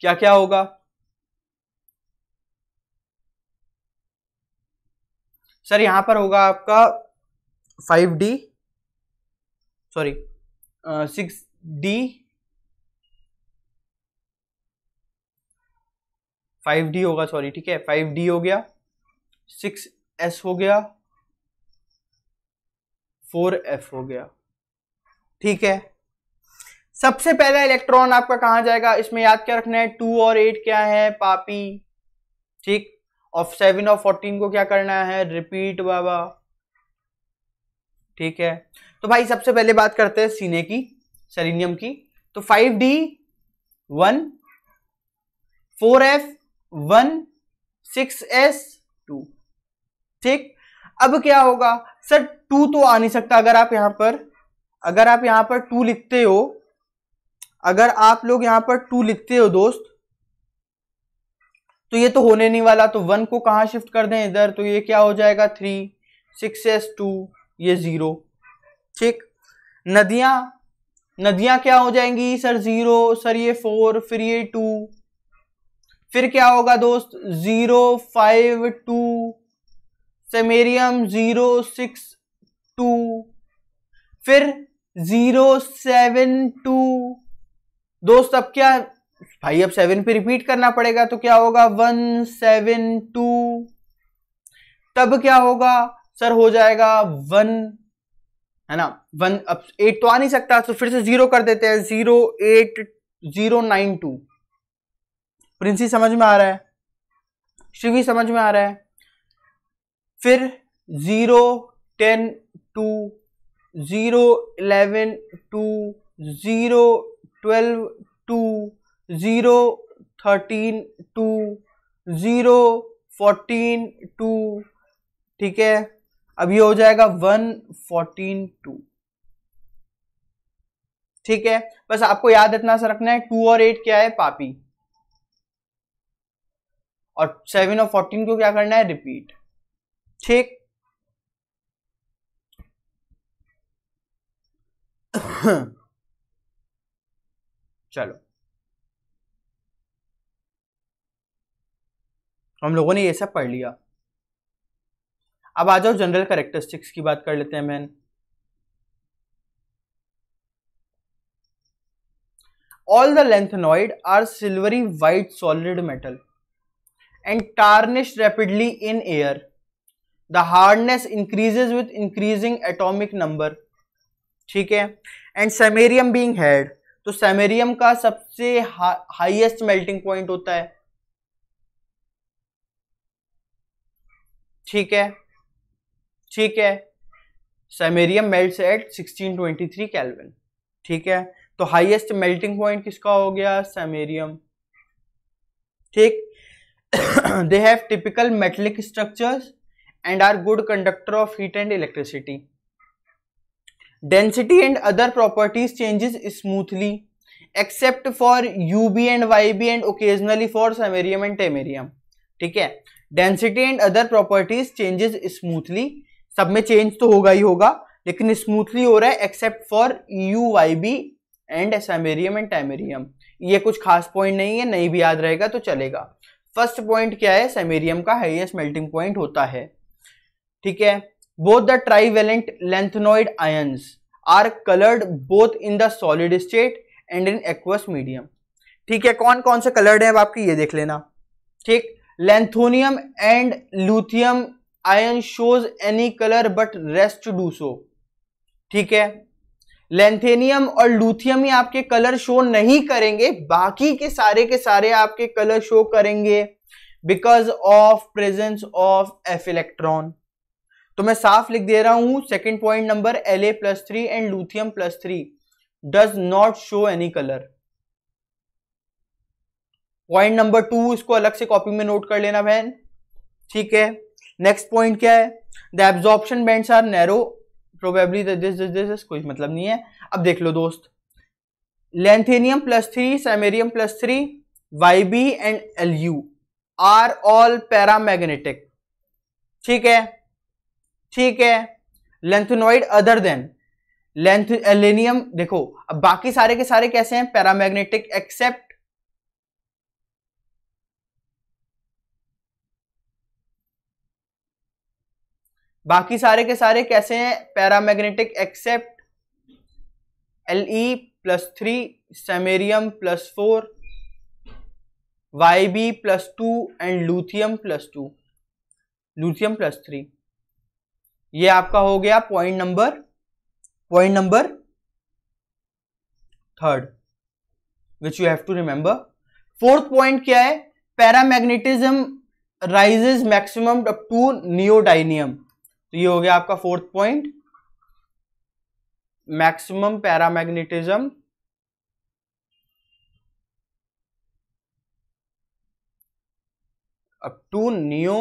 A: क्या क्या होगा सर यहां पर होगा आपका five D sorry six D five D होगा सॉरी ठीक है फाइव डी हो गया सिक्स एस हो गया फोर एफ हो गया ठीक है सबसे पहला इलेक्ट्रॉन आपका कहां जाएगा इसमें याद क्या रखना है टू और एट क्या है पापी ठीक और सेवन और फोर्टीन को क्या करना है रिपीट बाबा ठीक है तो भाई सबसे पहले बात करते हैं सीने की सेलिनियम की तो five D one four F one six S two ठीक अब क्या होगा सर टू तो आ नहीं सकता अगर आप यहां पर अगर आप यहां पर टू लिखते हो अगर आप लोग यहां पर टू लिखते हो दोस्त तो ये तो होने नहीं वाला तो वन को कहां शिफ्ट कर दें इधर तो ये क्या हो जाएगा थ्री सिक्स एस टू ये जीरो ठीक नदियां नदियां क्या हो जाएंगी सर जीरो सर ये फोर फिर ये टू फिर क्या होगा दोस्त zero five two samarium zero six two फिर जीरो सेवन टू दोस्त अब क्या भाई अब सेवन पे रिपीट करना पड़ेगा तो क्या होगा वन सेवन टू तब क्या होगा सर हो जाएगा वन है ना वन अब एट तो आ नहीं सकता तो फिर से जीरो कर देते हैं zero eight zero nine two Princy समझ में आ रहा है शिवी समझ में आ रहा है फिर zero ten two zero eleven two zero twelve two zero thirteen two zero fourteen two ठीक है अब ये हो जाएगा वन फोर्टीन टू ठीक है बस आपको याद इतना सा रखना है टू और एट क्या है पापी और सेवन और फोर्टीन को क्या करना है रिपीट ठीक चलो हम लोगों ने ये सब पढ़ लिया अब आ जाओ जनरल करेक्टरिस्टिक्स की बात कर लेते हैं man all the lanthanoid are silvery white solid metal and tarnish rapidly in air the hardness increases with increasing atomic number ठीक है एंड सेमेरियम बींग हैड तो सेमेरियम का सबसे हाइएस्ट मेल्टिंग पॉइंट होता है ठीक है ठीक है सेमेरियम मेल्ट एट 1623 केल्विन ठीक है तो हाईएस्ट मेल्टिंग पॉइंट किसका हो गया सेमेरियम ठीक they have typical metallic structure and are good conductor of heat and electricity density and other properties changes smoothly except for U B and Y B and occasionally for samarium and thulium ठीक है density and other properties changes smoothly सब में change तो होगा ही होगा लेकिन smoothly हो रहा है except for U Y B and samarium and thulium ये कुछ खास पॉइंट नहीं है नहीं भी याद रहेगा तो चलेगा फर्स्ट पॉइंट क्या है सेमेरियम का हाइएस्ट मेल्टिंग पॉइंट होता है ठीक है both the trivalent lanthanoid ions are coloured both in the solid state and in aqueous medium ठीक है कौन कौन से कलर्ड है आपकी ये देख लेना ठीक lanthanum and lutetium ion shows any colour but rest do so ठीक है लेंथेनियम और लूथियम ही आपके कलर शो नहीं करेंगे बाकी के सारे के सारे आपके कलर शो करेंगे because of presence of F electron तो मैं साफ लिख दे रहा हूं second point number L A plus three and lutetium plus three does not show any colour point number two इसको अलग से कॉपी में नोट कर लेना बहन ठीक है नेक्स्ट पॉइंट क्या है the absorption bands are narrow probably this this this this कोई मतलब नहीं है अब देख लो दोस्त lanthanum plus three samarium plus three Y B and L U are all paramagnetic ठीक है ठीक है lanthanoid other than lanthanum देखो अब बाकी सारे के सारे कैसे हैं पैरामैग्नेटिक एक्सेप्ट बाकी सारे के सारे कैसे हैं paramagnetic except L E plus three samarium plus four Y B plus two and lutetium plus two lutetium plus three ये आपका हो गया point number point number third which you have to remember fourth point क्या है paramagnetism rises maximum up to neodymium तो ये हो गया आपका fourth point maximum paramagnetism up to 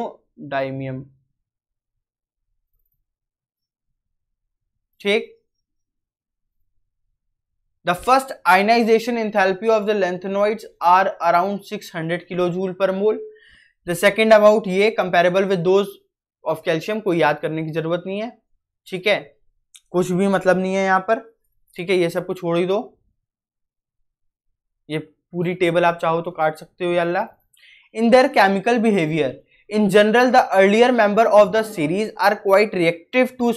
A: neodymium ठीक the first ionisation in enthalpy of the लेंथनोइड्स are around six hundred kilo joule per mole the second amount ये comparable with those of calcium को याद करने की जरूरत नहीं है ठीक है कुछ भी मतलब नहीं है यहाँ पर ठीक है ये सब कुछ छोड़ ही दो ये पूरी टेबल आप चाहो तो काट सकते हो याल्ला in their chemical behaviour in general the earlier member of the series are quite reactive to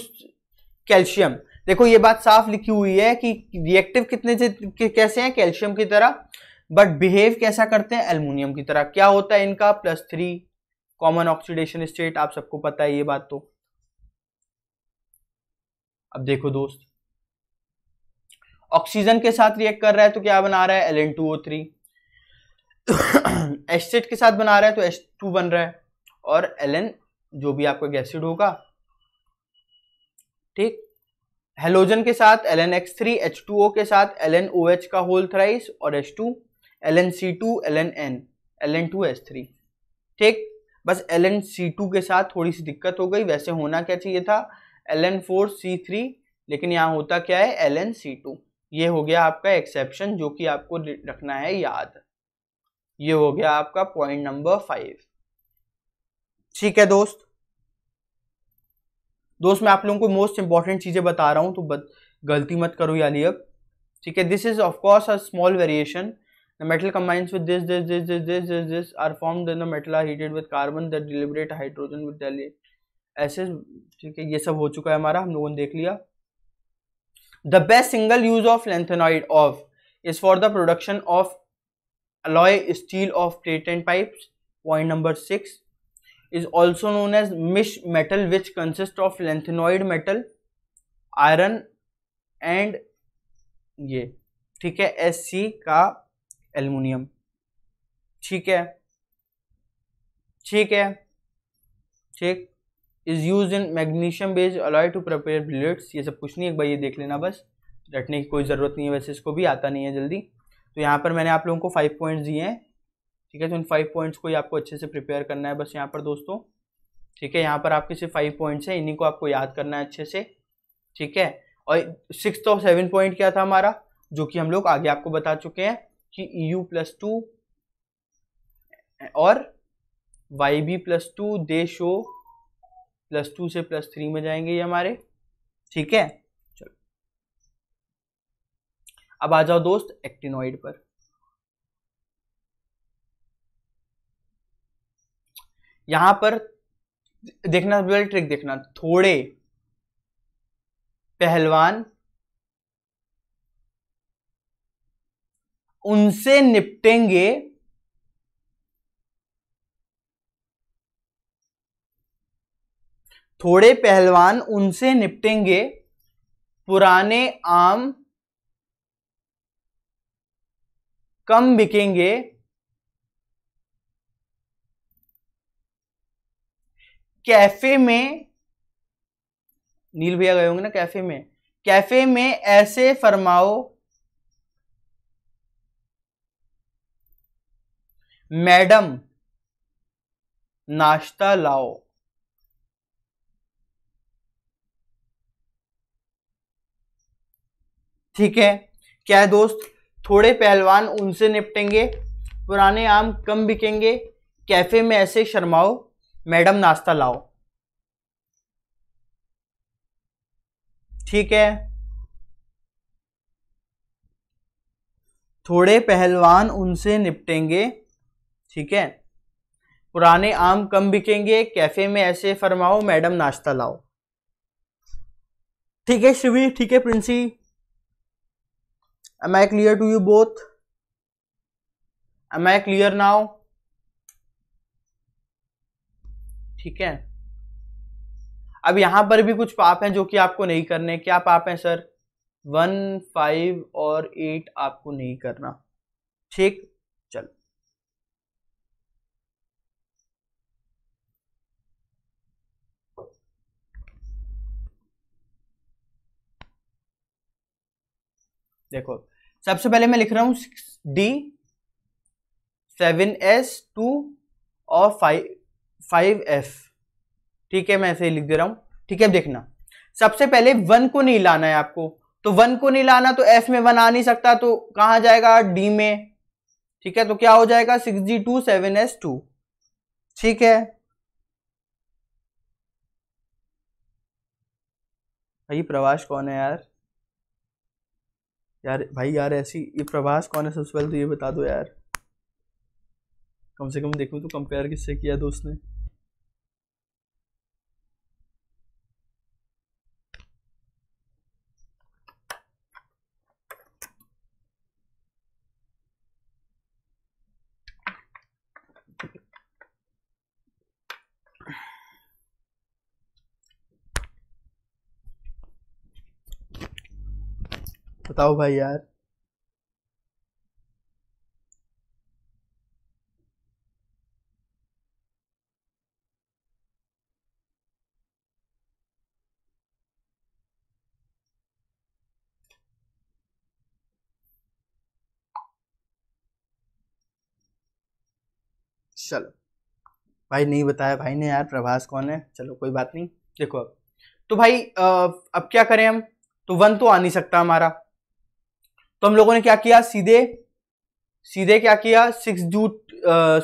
A: calcium देखो ये बात साफ लिखी हुई है कि रिएक्टिव कितने से कैसे हैं कैल्शियम की तरह बट बिहेव कैसा करते हैं एल्यूमिनियम की तरह क्या होता है इनका plus three common oxidation state आप सबको पता है ये बात तो अब देखो दोस्त ऑक्सीजन के साथ रिएक्ट कर रहा है तो क्या बना रहा है L N two O three acid के साथ बना रहा है तो एस टू बन रहा है और एल एन जो भी आपका गैसिड होगा ठीक हेलोजन के साथ L N X three H two O के साथ एल एन ओ एच का होल थ्राइस और H two L N C two L N N L N two H three ठीक बस एल एन सी टू के साथ थोड़ी सी दिक्कत हो गई वैसे होना क्या चाहिए था L N four C three लेकिन यहाँ होता क्या है एल एन सी टू ये हो गया आपका एक्सेप्शन जो कि आपको रखना है याद ये हो गया आपका पॉइंट नंबर फाइव ठीक है दोस्त दोस्त मैं आप लोगों को मोस्ट इंपॉर्टेंट चीज़ें बता रहा हूं तो बत, गलती मत करो याली अब ठीक है this is of course a small variation The metal combines with this, this, this, this, this, this, this are formed. Then the metal are heated with carbon that liberate hydrogen with helium. ऐसे ठीक है ये सब हो चुका है हमारा हम लोगों ने देख लिया the best single use of lanthanoid of is for the production of alloy steel of plate and pipe point number six is also known as misch metal which consist of lanthanoid metal iron and ये ठीक है S C का aluminium ठीक है ठीक है ठीक is use in magnesium based alloy to prepare blades ये सब कुछ नहीं एक बार ये देख लेना बस रटने की कोई ज़रूरत नहीं है वैसे इसको भी आता नहीं है जल्दी तो यहाँ पर मैंने आप लोगों को फाइव पॉइंट्स दिए हैं ठीक है तो उन फाइव पॉइंट्स को ही आपको अच्छे से प्रिपेयर करना है बस यहाँ पर दोस्तों ठीक है यहाँ पर आपके सिर्फ फाइव पॉइंट्स हैं इन्हीं को आपको याद करना है अच्छे से ठीक है और सिक्स और सेवन पॉइंट क्या था हमारा जो कि हम लोग आगे आपको बता चुके हैं कि यू प्लस टू और Y B plus two they show plus two से प्लस थ्री में जाएंगे ये हमारे ठीक है चलो अब आ जाओ दोस्त एक्टिनोइड पर यहां पर देखना ट्रिक देखना थोड़े पहलवान उनसे निपटेंगे थोड़े पहलवान उनसे निपटेंगे पुराने आम कम बिकेंगे कैफे में नील भैया गए होंगे ना कैफे में कैफे में ऐसे फरमाओ मैडम नाश्ता लाओ ठीक है क्या है दोस्त थोड़े पहलवान उनसे निपटेंगे पुराने आम कम बिकेंगे कैफे में ऐसे शर्माओ मैडम नाश्ता लाओ ठीक है थोड़े पहलवान उनसे निपटेंगे ठीक है पुराने आम कम बिकेंगे कैफे में ऐसे फरमाओ मैडम नाश्ता लाओ ठीक है शिवी ठीक है Princy am I clear to you both am I clear now ठीक है अब यहां पर भी कुछ पाप हैं जो कि आपको नहीं करने क्या पाप हैं सर वन फाइव और एट आपको नहीं करना ठीक चलो देखो सबसे पहले मैं लिख रहा हूँ डी सेवन एस टू और फाइव फाइव एफ ठीक है मैं ऐसे ही लिख दे रहा हूँ ठीक है अब देखना सबसे पहले वन को नहीं लाना है आपको तो वन को नहीं लाना तो एफ में वन आ नहीं सकता तो कहाँ जाएगा डी में ठीक है तो क्या हो जाएगा six G two seven S two ठीक है भाई प्रवास कौन है यार यार भाई यार ऐसी ये प्रभास कौन है सबसे पहले तो ये बता दो यार कम से कम देखो तो कंपेयर किससे किया दोस्त ने बताओ भाई यार चलो भाई नहीं बताया भाई ने यार प्रभास कौन है चलो कोई बात नहीं देखो अब तो भाई अब क्या करें हम तो वन तो आ नहीं सकता हमारा तो हम लोगों ने क्या किया सीधे सीधे क्या किया six do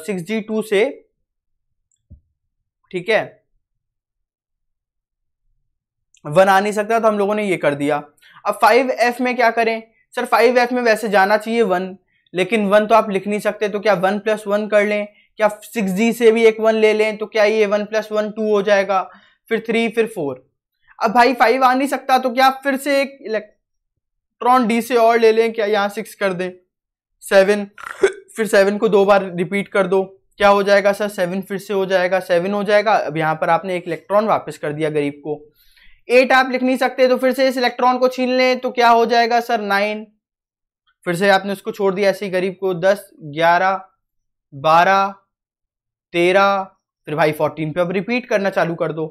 A: six G two से ठीक है वन आ नहीं सकता तो हम लोगों ने ये कर दिया अब फाइव एफ में क्या करें सर फाइव एफ में वैसे जाना चाहिए वन लेकिन वन तो आप लिख नहीं सकते तो क्या वन प्लस वन कर लें क्या सिक्स जी से भी एक वन ले लें तो क्या ये वन प्लस वन टू हो जाएगा फिर थ्री फिर फोर अब भाई फाइव आ नहीं सकता तो क्या फिर से एक इलेक्ट्रॉन डी से और ले लें क्या यहाँ सिक्स कर दें सेवन फिर सेवन को दो बार रिपीट कर दो क्या हो जाएगा सर सेवन फिर से हो जाएगा सेवन हो जाएगा अब यहाँ पर आपने एक इलेक्ट्रॉन वापस कर दिया गरीब को एट आप लिख नहीं सकते तो फिर से इस इलेक्ट्रॉन को छीन लें तो क्या हो जाएगा सर नाइन फिर से आपने उसको छोड़ दिया ऐसे ही गरीब को दस ग्यारह बारह तेरह फिर भाई फोर्टीन पे अब रिपीट करना चालू कर दो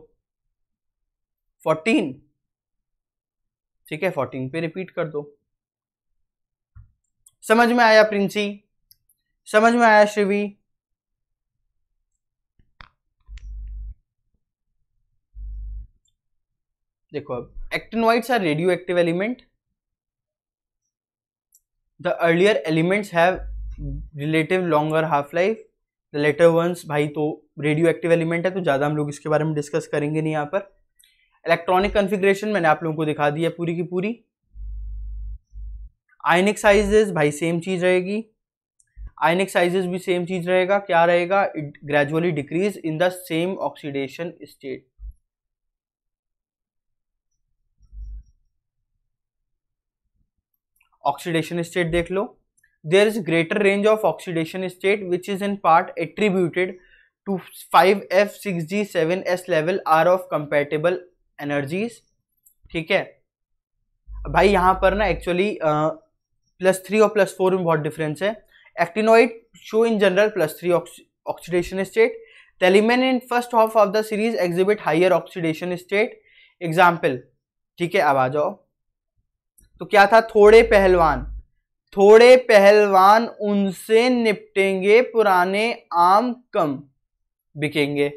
A: फोर्टीन ठीक है फोर्टीन पे रिपीट कर दो समझ में आया प्रिंसी समझ में आया श्रीवी देखो अब actinoids are radioactive element the earlier element है relative longer half life the latter once भाई तो रेडियो एक्टिव एलिमेंट है तो ज्यादा हम लोग इसके बारे में डिस्कस करेंगे नहीं यहाँ पर इलेक्ट्रॉनिक कन्फिग्रेशन मैंने आप लोगों को दिखा दी है पूरी की पूरी आयनिक साइजेस भाई सेम चीज़ रहेगी आयनिक साइजेस भी सेम चीज़ रहेगा क्या रहेगा it gradually decreases in the same oxidation state oxidation state देख लो there is greater range of oxidation state which is in part attributed to five f six g seven s level are of comparable energies ठीक है भाई यहाँ पर ना actually plus three और plus four में बहुत डिफरेंस है actinoid show in general plus three oxidation state टेलीमेन in first half of the series exhibit higher oxidation state example ठीक है अब आ जाओ तो क्या था थोड़े पहलवान थोड़े पहलवान उनसे निपटेंगे पुराने आम कम बिकेंगे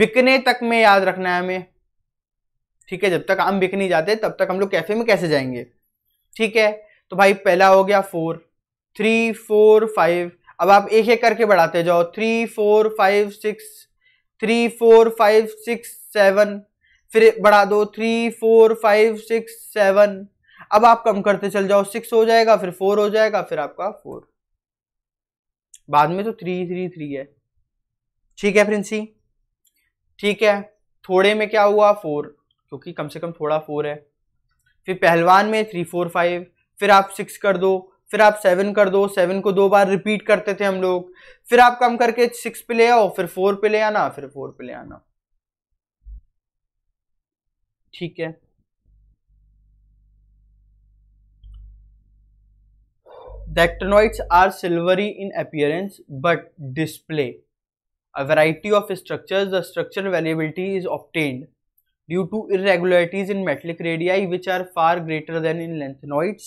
A: बिकने तक में याद रखना है हमें ठीक है जब तक आम बिक नहीं जाते तब तक हम लोग कैफे में कैसे जाएंगे ठीक है तो भाई पहला हो गया फोर थ्री फोर फाइव अब आप एक एक करके बढ़ाते जाओ three four five six three four five six seven फिर बढ़ा दो three four five six seven अब आप कम करते चल जाओ सिक्स हो जाएगा फिर फोर हो जाएगा फिर आपका फोर बाद में तो थ्री थ्री थ्री है ठीक है प्रिंसी ठीक है थोड़े में क्या हुआ फोर क्योंकि कम से कम थोड़ा फोर है फिर पहलवान में थ्री फोर फाइव फिर आप सिक्स कर दो फिर आप सेवन कर दो सेवन को दो बार रिपीट करते थे हम लोग फिर आप कम करके सिक्स पे ले आओ फिर फोर पे ले आना फिर फोर पे ले आना ठीक है The are silvery in in but display a a of of the structure structural is is due to irregularities in metallic radii which are far greater than in lanthanoids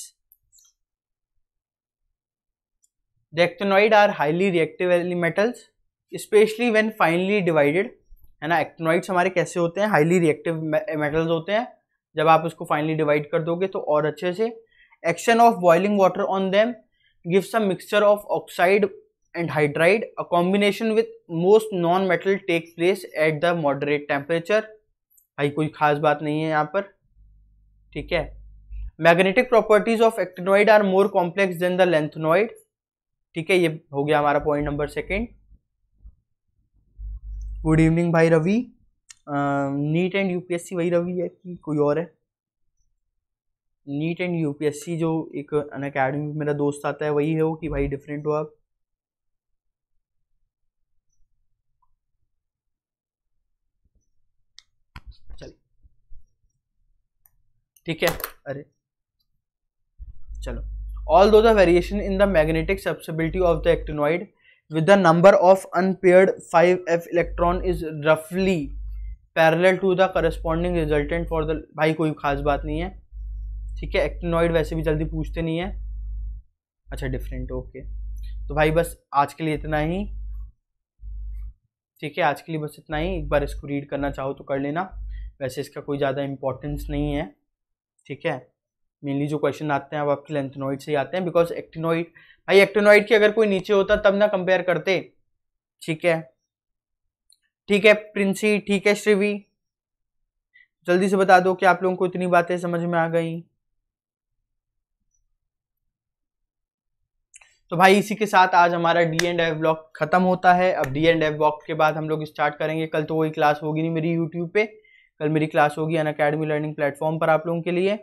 A: actinoid are highly reactive elements especially when finely divided है ना actinoids हमारे कैसे होते हैं highly reactive metals होते हैं जब आप उसको फाइनली डिवाइड कर दोगे तो और अच्छे से action of boiling water on them gives a mixture of oxide and hydride a combination with most non metal take place at the moderate temperature भाई कोई खास बात नहीं है यहाँ पर ठीक है magnetic properties of actinoid are more complex than the lanthanoid ठीक है ये हो गया हमारा point number second good evening भाई रवि नीट एंड यूपीएससी वही रवि है कि कोई और है नीट एंड यूपीएससी जो एक अन अकेडमी मेरा दोस्त आता है वही है वो कि भाई डिफरेंट हो आप ठीक है अरे चलो although the variation in the magnetic susceptibility of the actinoid the number of unpaired five 5f electron is रफली parallel to the corresponding resultant for the भाई कोई खास बात नहीं है ठीक है एक्टिनॉइड वैसे भी जल्दी पूछते नहीं है अच्छा डिफरेंट ओके तो भाई बस आज के लिए इतना ही ठीक है आज के लिए बस इतना ही एक बार इसको रीड करना चाहो तो कर लेना वैसे इसका कोई ज़्यादा इम्पोर्टेंस नहीं है ठीक है मेनली जो क्वेश्चन आते हैं वो आपके लेंथनॉइड से ही आते हैं बिकॉज एक्टिनॉइड भाई एक्टिनॉइड की अगर कोई नीचे होता तब ना कंपेयर करते ठीक है ठीक है प्रिंसी ठीक है श्रीवी जल्दी से बता दो कि आप लोगों को इतनी बातें समझ में आ गई तो भाई इसी के साथ आज हमारा डी एंड एफ ब्लॉक खत्म होता है अब डी एंड एफ ब्लॉक के बाद हम लोग स्टार्ट करेंगे कल तो वही क्लास होगी नहीं मेरी यूट्यूब पे कल मेरी क्लास होगी अन अकेडमी लर्निंग प्लेटफॉर्म पर आप लोगों के लिए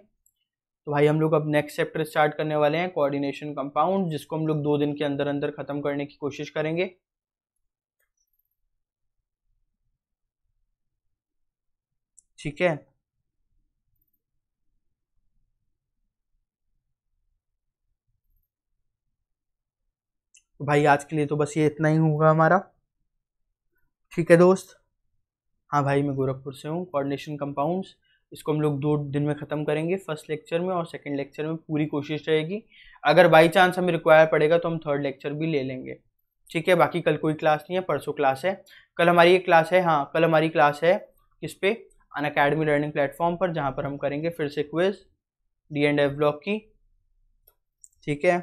A: तो भाई हम लोग अब नेक्स्ट चैप्टर स्टार्ट करने वाले हैं कोऑर्डिनेशन कंपाउंड जिसको हम लोग दो दिन के अंदर अंदर ख़त्म करने की कोशिश करेंगे ठीक है तो भाई आज के लिए तो बस ये इतना ही होगा हमारा ठीक है दोस्त हाँ भाई मैं गोरखपुर से हूँ कोऑर्डिनेशन कंपाउंड्स इसको हम लोग दो दिन में ख़त्म करेंगे फर्स्ट लेक्चर में और सेकंड लेक्चर में पूरी कोशिश रहेगी अगर बाई चांस हमें रिक्वायर पड़ेगा तो हम थर्ड लेक्चर भी ले लेंगे ठीक है बाकी कल कोई क्लास नहीं है परसों क्लास है कल हमारी एक क्लास है हाँ कल हमारी क्लास है किस पे अन अकेडमी लर्निंग प्लेटफॉर्म पर जहाँ पर हम करेंगे फिर से quiz D and F block की ठीक है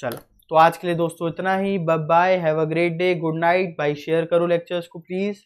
A: चलो तो आज के लिए दोस्तों इतना ही bye bye have a great day good night भाई शेयर करो लेक्चर्स को प्लीज़